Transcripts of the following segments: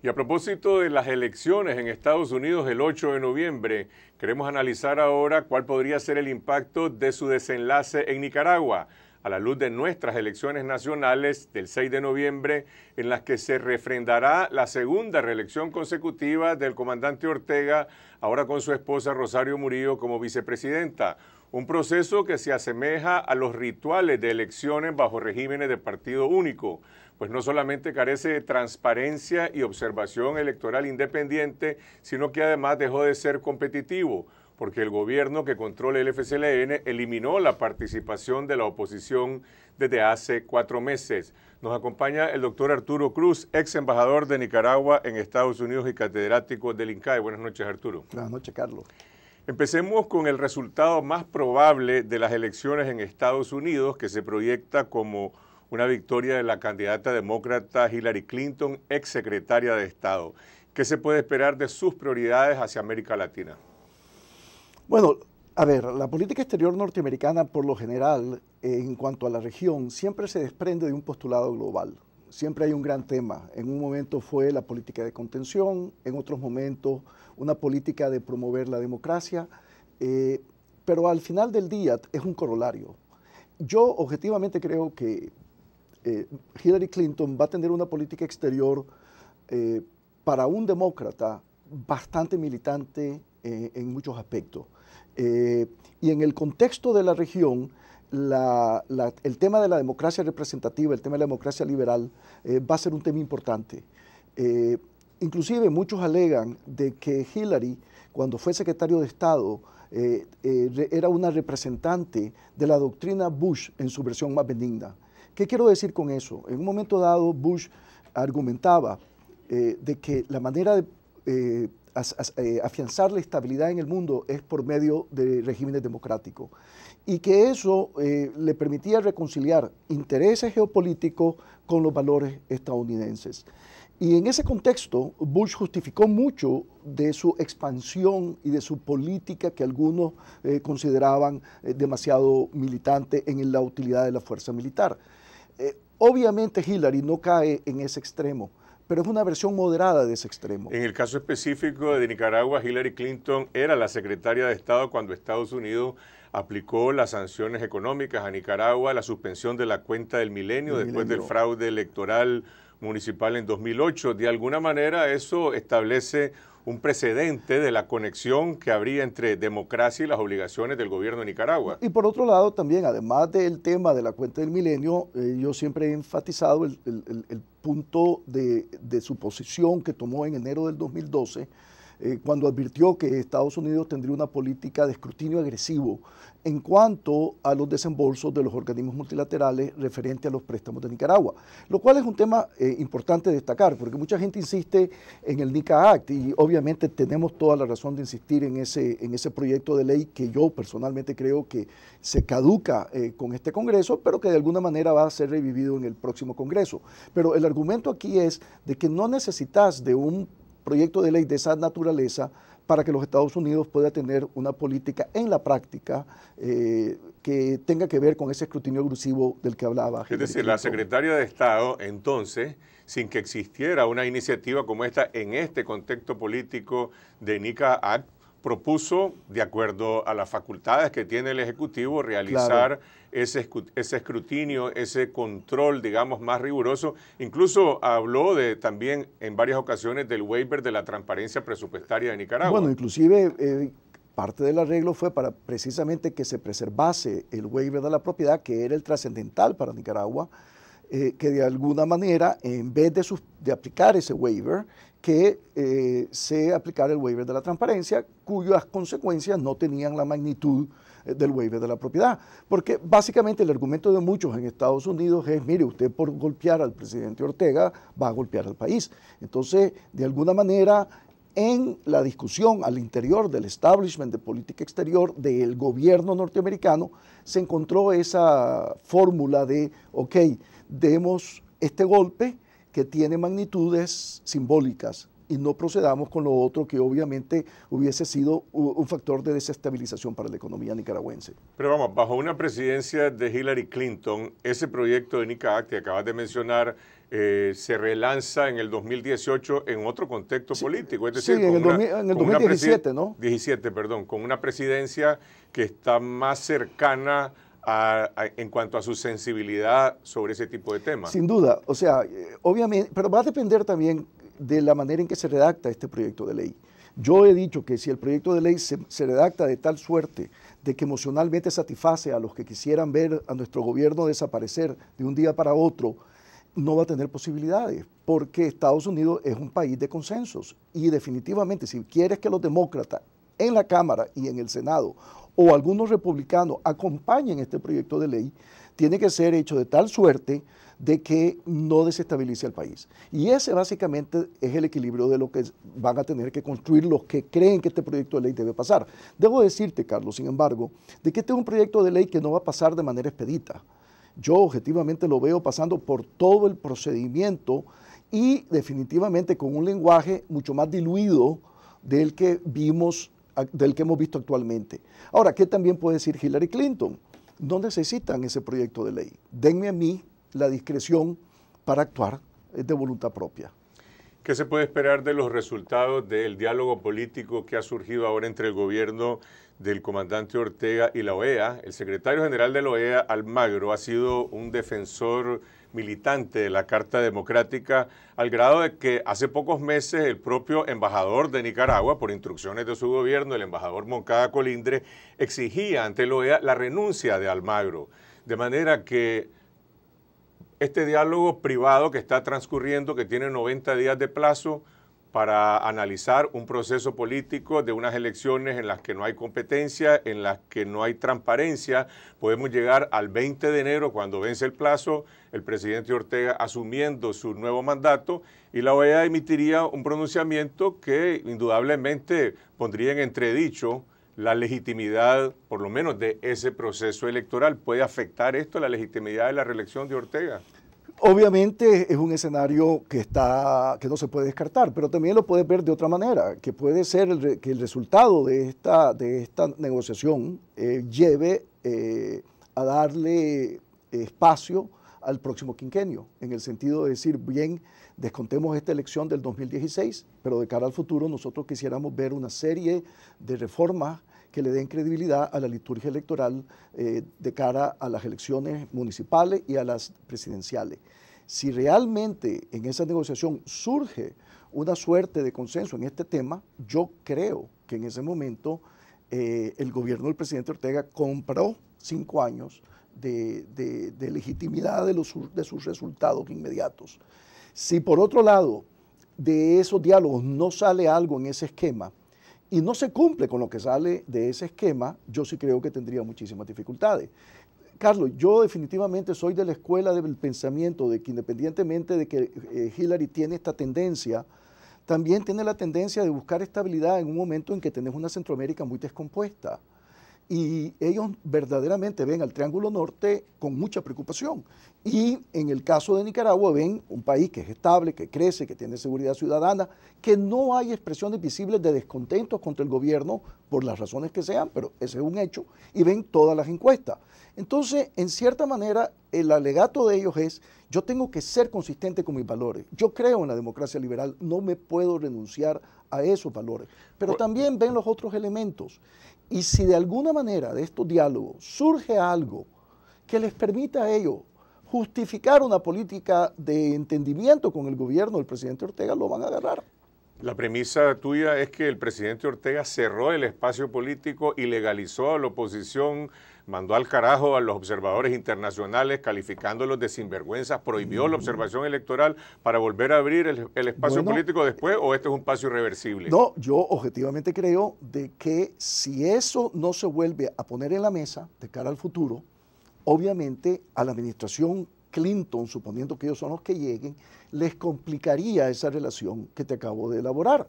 Y a propósito de las elecciones en Estados Unidos el 8 de noviembre, queremos analizar ahora cuál podría ser el impacto de su desenlace en Nicaragua, a la luz de nuestras elecciones nacionales del 6 de noviembre, en las que se refrendará la segunda reelección consecutiva del comandante Ortega, ahora con su esposa Rosario Murillo como vicepresidenta un proceso que se asemeja a los rituales de elecciones bajo regímenes de partido único, pues no solamente carece de transparencia y observación electoral independiente, sino que además dejó de ser competitivo, porque el gobierno que controla el FCLN eliminó la participación de la oposición desde hace cuatro meses. Nos acompaña el doctor Arturo Cruz, ex embajador de Nicaragua en Estados Unidos y catedrático del INCAE. Buenas noches, Arturo. Buenas noches, Carlos. Empecemos con el resultado más probable de las elecciones en Estados Unidos, que se proyecta como una victoria de la candidata demócrata Hillary Clinton, ex secretaria de Estado. ¿Qué se puede esperar de sus prioridades hacia América Latina? Bueno, a ver, la política exterior norteamericana, por lo general, en cuanto a la región, siempre se desprende de un postulado global siempre hay un gran tema. En un momento fue la política de contención, en otros momentos una política de promover la democracia, eh, pero al final del día es un corolario. Yo objetivamente creo que eh, Hillary Clinton va a tener una política exterior eh, para un demócrata bastante militante en muchos aspectos. y en el contexto de la región, la, el tema de la democracia representativa, el tema de la democracia liberal, eh, va a ser un tema importante. Eh, inclusive muchos alegan de que Hillary, cuando fue secretario de Estado, eh, era una representante de la doctrina Bush en su versión más benigna. ¿Qué quiero decir con eso? En un momento dado, Bush argumentaba de que la manera de eh, afianzar la estabilidad en el mundo es por medio de regímenes democráticos. Y que eso eh, le permitía reconciliar intereses geopolíticos con los valores estadounidenses. Y en ese contexto, Bush justificó mucho de su expansión y de su política que algunos eh, consideraban demasiado militante en la utilidad de la fuerza militar. obviamente Hillary no cae en ese extremo pero es una versión moderada de ese extremo. En el caso específico de Nicaragua, Hillary Clinton era la secretaria de Estado cuando Estados Unidos aplicó las sanciones económicas a Nicaragua, la suspensión de la cuenta del milenio después del fraude electoral municipal en 2008. De alguna manera eso establece un precedente de la conexión que habría entre democracia y las obligaciones del gobierno de Nicaragua. Y por otro lado, también, además del tema de la cuenta del milenio, eh, yo siempre he enfatizado el, punto de, de, su posición que tomó en enero del 2012 eh, cuando advirtió que Estados Unidos tendría una política de escrutinio agresivo en cuanto a los desembolsos de los organismos multilaterales referente a los préstamos de Nicaragua, lo cual es un tema eh, importante destacar, porque mucha gente insiste en el NICA Act y obviamente tenemos toda la razón de insistir en ese, en ese proyecto de ley que yo personalmente creo que se caduca eh, con este Congreso, pero que de alguna manera va a ser revivido en el próximo Congreso. Pero el argumento aquí es de que no necesitas de un proyecto de ley de esa naturaleza para que los Estados Unidos pueda tener una política en la práctica eh, que tenga que ver con ese escrutinio agresivo del que hablaba. Es decir, la secretaria de Estado, entonces, sin que existiera una iniciativa como esta en este contexto político de NICA Act, propuso, de acuerdo a las facultades que tiene el Ejecutivo, realizar ese, escrutinio, ese control, digamos, más riguroso. Incluso habló de también en varias ocasiones del waiver de la transparencia presupuestaria de Nicaragua. Bueno, inclusive eh, parte del arreglo fue para precisamente que se preservase el waiver de la propiedad, que era el trascendental para Nicaragua, eh, que de alguna manera, en vez de, de aplicar ese waiver, que eh, se aplicara el waiver de la transparencia, cuyas consecuencias no tenían la magnitud eh, del waiver de la propiedad. Porque básicamente el argumento de muchos en Estados Unidos es, mire, usted por golpear al presidente Ortega va a golpear al país. Entonces, de alguna manera, en la discusión al interior del establishment de política exterior del gobierno norteamericano, se encontró esa fórmula de, ok, demos este golpe, que tiene magnitudes simbólicas y no procedamos con lo otro que obviamente hubiese sido un factor de desestabilización para la economía nicaragüense. Pero vamos, bajo una presidencia de Hillary Clinton, ese proyecto de NICAC que acabas de mencionar eh, se relanza en el 2018 en otro contexto político. sí, en, el, en 2017, ¿no? 17, perdón, con una presidencia que está más cercana en cuanto a su sensibilidad sobre ese tipo de temas. Sin duda, o sea, obviamente, pero va a depender también de la manera en que se redacta este proyecto de ley. Yo he dicho que si el proyecto de ley se redacta de tal suerte de que emocionalmente satisface a los que quisieran ver a nuestro gobierno desaparecer de un día para otro, no va a tener posibilidades, porque Estados Unidos es un país de consensos y definitivamente si quieres que los demócratas en la Cámara y en el Senado o algunos republicanos acompañen este proyecto de ley, tiene que ser hecho de tal suerte de que no desestabilice al país. Y ese básicamente es el equilibrio de lo que van a tener que construir los que creen que este proyecto de ley debe pasar. Debo decirte, Carlos, sin embargo, de que este es un proyecto de ley que no va a pasar de manera expedita. Yo objetivamente lo veo pasando por todo el procedimiento y definitivamente con un lenguaje mucho más diluido del que vimos del que hemos visto actualmente. Ahora, ¿qué también puede decir Hillary Clinton? No necesitan ese proyecto de ley. Denme a mí la discreción para actuar eh, de voluntad propia. ¿Qué se puede esperar de los resultados del diálogo político que ha surgido ahora entre el gobierno del comandante Ortega y la OEA? El secretario general de la OEA, Almagro, ha sido un defensor militante de la Carta Democrática, al grado de que hace pocos meses el propio embajador de Nicaragua, por instrucciones de su gobierno, el embajador Moncada Colindre, exigía ante la e OEA la renuncia de Almagro. De manera que este diálogo privado que está transcurriendo, que tiene 90 días de plazo, para analizar un proceso político de unas elecciones en las que no hay competencia, en las que no hay transparencia. Podemos llegar al 20 de enero, cuando vence el plazo, el presidente Ortega asumiendo su nuevo mandato y la OEA emitiría un pronunciamiento que indudablemente pondría en entredicho la legitimidad, por lo menos de ese proceso electoral. ¿Puede afectar esto la legitimidad de la reelección de Ortega? Obviamente es un escenario que, está, que no se puede descartar, pero también lo puedes ver de otra manera, que puede ser que el resultado de esta, de esta negociación eh, lleve eh, a darle espacio al próximo quinquenio, en el sentido de decir, bien, descontemos esta elección del 2016, pero de cara al futuro nosotros quisiéramos ver una serie de reformas que le den credibilidad a la liturgia electoral eh, de cara a las elecciones municipales y a las presidenciales. Si realmente en esa negociación surge una suerte de consenso en este tema, yo creo que en ese momento eh, el gobierno del presidente Ortega compró cinco años de, legitimidad de sus resultados inmediatos. Si por otro lado de esos diálogos no sale algo en ese esquema, y no se cumple con lo que sale de ese esquema, yo sí creo que tendría muchísimas dificultades. Carlos, yo definitivamente soy de la escuela del pensamiento de que independientemente de que eh, Hillary tiene esta tendencia, también tiene la tendencia de buscar estabilidad en un momento en que tenés una Centroamérica muy descompuesta y ellos verdaderamente ven al Triángulo Norte con mucha preocupación. Y en el caso de Nicaragua ven un país que es estable, que crece, que tiene seguridad ciudadana, que no hay expresiones visibles de descontentos contra el gobierno por las razones que sean, pero ese es un hecho, y ven todas las encuestas. Entonces, en cierta manera, el alegato de ellos es, yo tengo que ser consistente con mis valores. Yo creo en la democracia liberal, no me puedo renunciar a esos valores. Pero también ven los otros elementos. Y si de alguna manera de estos diálogos surge algo que les permita a ellos justificar una política de entendimiento con el gobierno del presidente Ortega, lo van a agarrar. La premisa tuya es que el presidente Ortega cerró el espacio político y legalizó a la oposición, mandó al carajo a los observadores internacionales calificándolos de sinvergüenzas, prohibió la mm. observación electoral para volver a abrir el, espacio político después o este es un paso irreversible. No, yo objetivamente creo de que si eso no se vuelve a poner en la mesa de cara al futuro, obviamente a la administración Clinton, suponiendo que ellos son los que lleguen, les complicaría esa relación que te acabo de elaborar.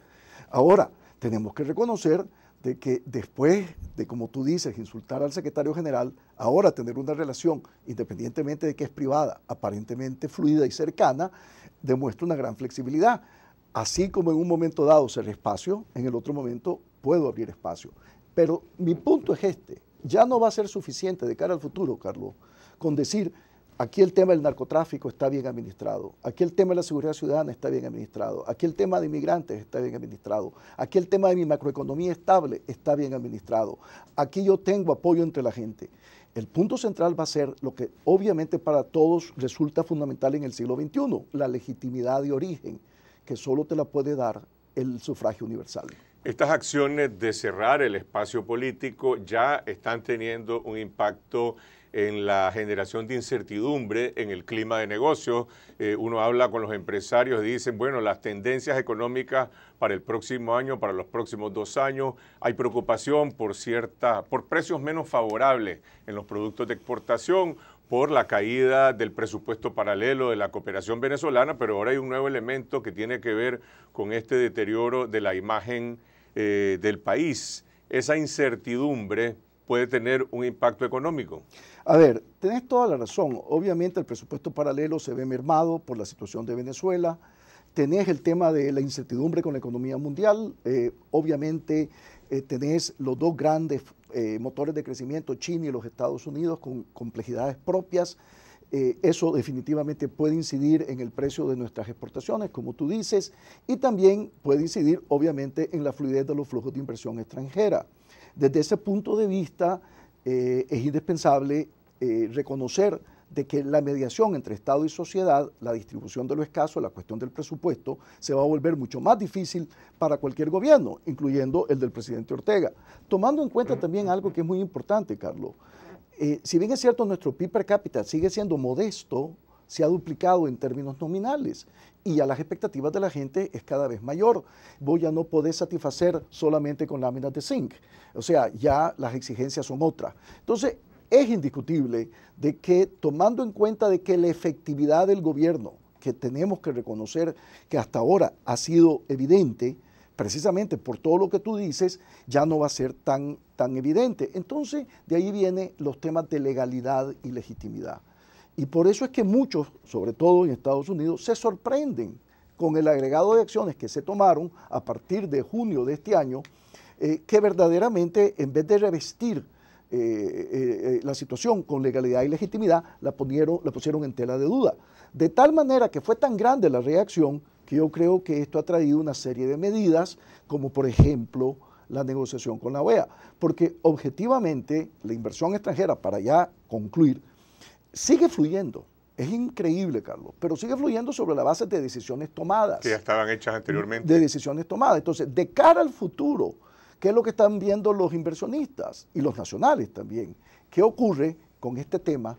Ahora, tenemos que reconocer de que después de, como tú dices, insultar al secretario general, ahora tener una relación, independientemente de que es privada, aparentemente fluida y cercana, demuestra una gran flexibilidad. Así como en un momento dado ser espacio, en el otro momento puedo abrir espacio. Pero mi punto es este, ya no va a ser suficiente de cara al futuro, Carlos, con decir Aquí el tema del narcotráfico está bien administrado, aquí el tema de la seguridad ciudadana está bien administrado, aquí el tema de inmigrantes está bien administrado, aquí el tema de mi macroeconomía estable está bien administrado, aquí yo tengo apoyo entre la gente. El punto central va a ser lo que obviamente para todos resulta fundamental en el siglo XXI, la legitimidad de origen, que solo te la puede dar el sufragio universal. Estas acciones de cerrar el espacio político ya están teniendo un impacto en la generación de incertidumbre en el clima de negocios. Eh, uno habla con los empresarios y dicen, bueno, las tendencias económicas para el próximo año, para los próximos dos años, hay preocupación por cierta, por precios menos favorables en los productos de exportación, por la caída del presupuesto paralelo de la cooperación venezolana, pero ahora hay un nuevo elemento que tiene que ver con este deterioro de la imagen eh, del país. Esa incertidumbre puede tener un impacto económico. A ver, tenés toda la razón. Obviamente el presupuesto paralelo se ve mermado por la situación de Venezuela. Tenés el tema de la incertidumbre con la economía mundial. Eh, obviamente eh, tenés los dos grandes eh, motores de crecimiento, China y los Estados Unidos, con complejidades propias. eso definitivamente puede incidir en el precio de nuestras exportaciones, como tú dices, y también puede incidir, obviamente, en la fluidez de los flujos de inversión extranjera. Desde ese punto de vista, es indispensable eh, reconocer de que la mediación entre Estado y sociedad, la distribución de lo escaso, la cuestión del presupuesto, se va a volver mucho más difícil para cualquier gobierno, incluyendo el del presidente Ortega. Tomando en cuenta también algo que es muy importante, Carlos. Eh, si bien es cierto, nuestro PIB per cápita sigue siendo modesto, se ha duplicado en términos nominales y a las expectativas de la gente es cada vez mayor. Voy a no poder satisfacer solamente con láminas de zinc, o sea, ya las exigencias son otras. Entonces, es indiscutible de que tomando en cuenta de que la efectividad del gobierno, que tenemos que reconocer que hasta ahora ha sido evidente, precisamente por todo lo que tú dices, ya no va a ser tan, tan evidente. Entonces, de ahí vienen los temas de legalidad y legitimidad. Y por eso es que muchos, sobre todo en Estados Unidos, se sorprenden con el agregado de acciones que se tomaron a partir de junio de este año, eh, que verdaderamente en vez de revestir eh, eh, eh, la situación con legalidad y legitimidad, la pusieron, la pusieron en tela de duda. De tal manera que fue tan grande la reacción que yo creo que esto ha traído una serie de medidas, como por ejemplo la negociación con la OEA, porque objetivamente la inversión extranjera, para ya concluir, sigue fluyendo. Es increíble, Carlos, pero sigue fluyendo sobre la base de decisiones tomadas. Que ya estaban hechas anteriormente. De decisiones tomadas. Entonces, de cara al futuro, ¿Qué es lo que están viendo los inversionistas y los nacionales también? ¿Qué ocurre con este tema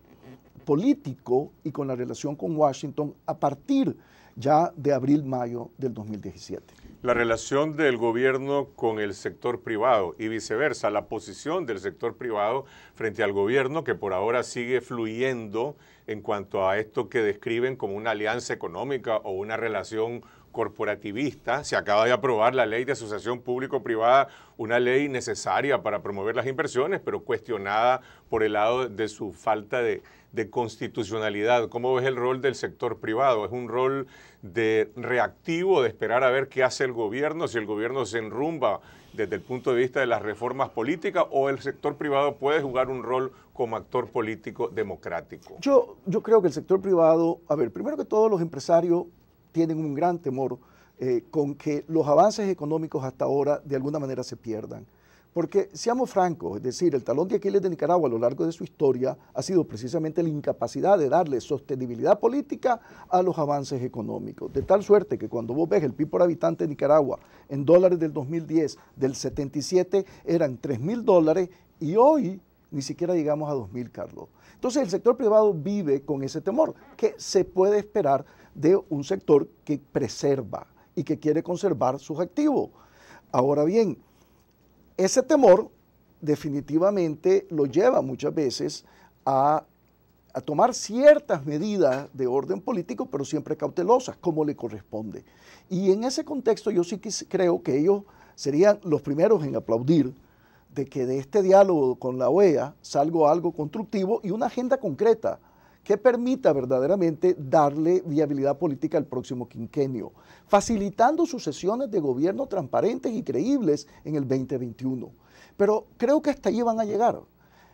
político y con la relación con Washington a partir ya de abril-mayo del 2017? La relación del gobierno con el sector privado y viceversa, la posición del sector privado frente al gobierno que por ahora sigue fluyendo en cuanto a esto que describen como una alianza económica o una relación corporativista. Se acaba de aprobar la ley de asociación público-privada, una ley necesaria para promover las inversiones, pero cuestionada por el lado de su falta de, constitucionalidad. ¿Cómo ves el rol del sector privado? ¿Es un rol de reactivo, de esperar a ver qué hace el gobierno, si el gobierno se enrumba desde el punto de vista de las reformas políticas, o el sector privado puede jugar un rol como actor político democrático? Yo, yo creo que el sector privado, a ver, primero que todo los empresarios tienen un gran temor eh, con que los avances económicos hasta ahora de alguna manera se pierdan. Porque seamos francos, es decir, el talón de Aquiles de Nicaragua a lo largo de su historia ha sido precisamente la incapacidad de darle sostenibilidad política a los avances económicos. De tal suerte que cuando vos ves el PIB por habitante de Nicaragua en dólares del 2010, del 77, eran 3 mil dólares y hoy ni siquiera llegamos a 2 mil, Carlos. Entonces el sector privado vive con ese temor que se puede esperar de un sector que preserva y que quiere conservar sus activos. Ahora bien, ese temor definitivamente lo lleva muchas veces a, tomar ciertas medidas de orden político, pero siempre cautelosas, como le corresponde. Y en ese contexto yo sí que creo que ellos serían los primeros en aplaudir de que de este diálogo con la OEA salga algo constructivo y una agenda concreta que permita verdaderamente darle viabilidad política al próximo quinquenio, facilitando sucesiones de gobierno transparentes y creíbles en el 2021. Pero creo que hasta allí van a llegar.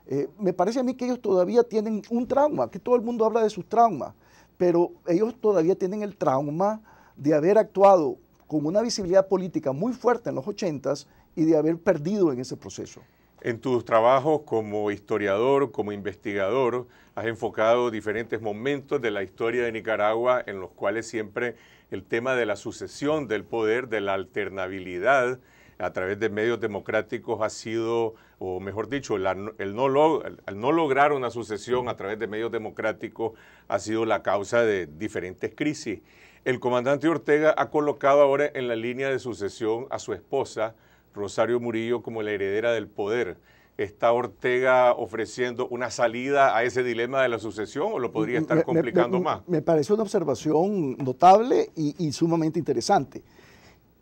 Eh, me parece a mí que ellos todavía tienen un trauma, que todo el mundo habla de sus traumas, pero ellos todavía tienen el trauma de haber actuado con una visibilidad política muy fuerte en los 80s y de haber perdido en ese proceso. En tus trabajos como historiador, como investigador, has enfocado diferentes momentos de la historia de Nicaragua en los cuales siempre el tema de la sucesión del poder, de la alternabilidad a través de medios democráticos ha sido, o mejor dicho, el, no el, no lograr una sucesión a través de medios democráticos ha sido la causa de diferentes crisis. El comandante Ortega ha colocado ahora en la línea de sucesión a su esposa, Rosario Murillo como la heredera del poder. ¿Está Ortega ofreciendo una salida a ese dilema de la sucesión o lo podría mm, mm, estar complicando más? Me parece una observación notable y, sumamente interesante.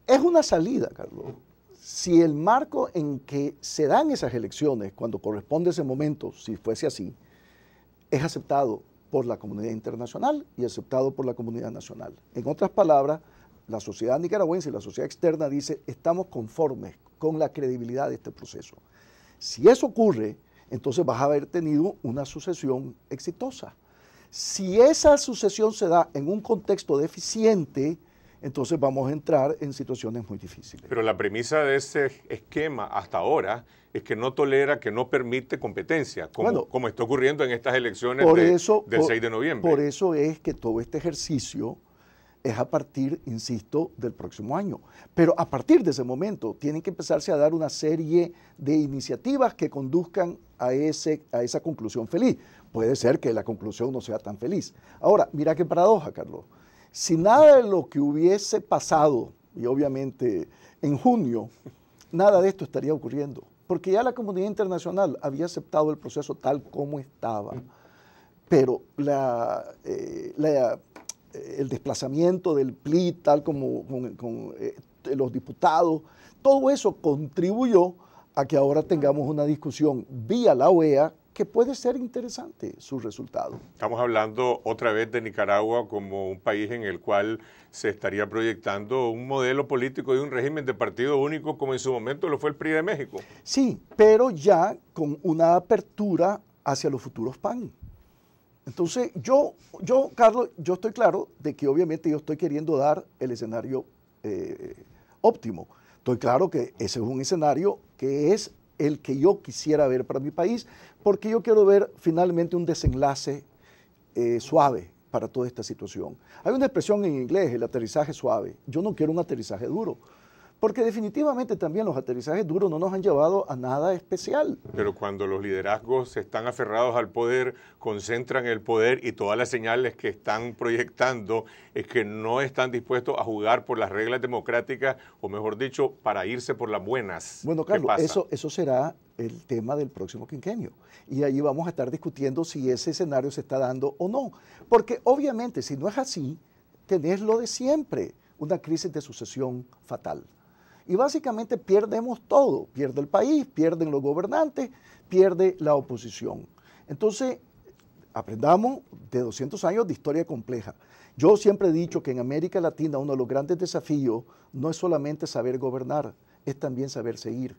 Es una salida, Carlos. Si el marco en que se dan esas elecciones, cuando corresponde ese momento, si fuese así, es aceptado por la comunidad internacional y aceptado por la comunidad nacional. En otras palabras, la sociedad nicaragüense y la sociedad externa dice, estamos conformes con la credibilidad de este proceso. Si eso ocurre, entonces vas a haber tenido una sucesión exitosa. Si esa sucesión se da en un contexto deficiente, entonces vamos a entrar en situaciones muy difíciles. Pero la premisa de ese esquema hasta ahora es que no tolera, que no permite competencia, como, está ocurriendo en estas elecciones del 6 de noviembre. Por eso es que todo este ejercicio es a partir, insisto, del próximo año. Pero a partir de ese momento tienen que empezarse a dar una serie de iniciativas que conduzcan a, ese, a esa conclusión feliz. Puede ser que la conclusión no sea tan feliz. Ahora, mira qué paradoja, Carlos. Si nada de lo que hubiese pasado, y obviamente en junio, nada de esto estaría ocurriendo, porque ya la comunidad internacional había aceptado el proceso tal como estaba. Mm. Pero la, eh, la el desplazamiento del PLI, tal como con, eh, los diputados, todo eso contribuyó a que ahora tengamos una discusión vía la OEA que puede ser interesante su resultado. Estamos hablando otra vez de Nicaragua como un país en el cual se estaría proyectando un modelo político y un régimen de partido único como en su momento lo fue el PRI de México. Sí, pero ya con una apertura hacia los futuros PAN. Entonces, yo, yo, Carlos, yo estoy claro de que obviamente yo estoy queriendo dar el escenario eh, óptimo. Estoy claro que ese es un escenario que es el que yo quisiera ver para mi país, porque yo quiero ver finalmente un desenlace eh, suave para toda esta situación. Hay una expresión en inglés, el aterrizaje suave. Yo no quiero un aterrizaje duro. Porque definitivamente también los aterrizajes duros no nos han llevado a nada especial. Pero cuando los liderazgos están aferrados al poder, concentran el poder y todas las señales que están proyectando es que no están dispuestos a jugar por las reglas democráticas, o mejor dicho, para irse por las buenas. Bueno, Carlos, eso, eso será el tema del próximo quinquenio. Y ahí vamos a estar discutiendo si ese escenario se está dando o no. Porque obviamente, si no es así, tenés lo de siempre, una crisis de sucesión fatal y básicamente pierdemos todo, pierde el país, pierden los gobernantes, pierde la oposición. Entonces, aprendamos de 200 años de historia compleja. Yo siempre he dicho que en América Latina uno de los grandes desafíos no es solamente saber gobernar, es también saber seguir.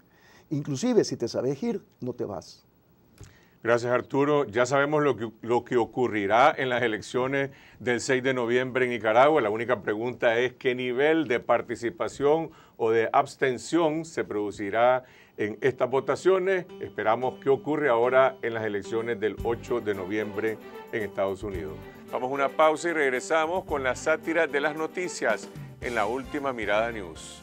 Inclusive si te sabes ir, no te vas. Gracias Arturo. Ya sabemos lo que, lo que ocurrirá en las elecciones del 6 de noviembre en Nicaragua. La única pregunta es qué nivel de participación o de abstención se producirá en estas votaciones. Esperamos qué ocurre ahora en las elecciones del 8 de noviembre en Estados Unidos. Vamos a una pausa y regresamos con la sátira de las noticias en la última Mirada News.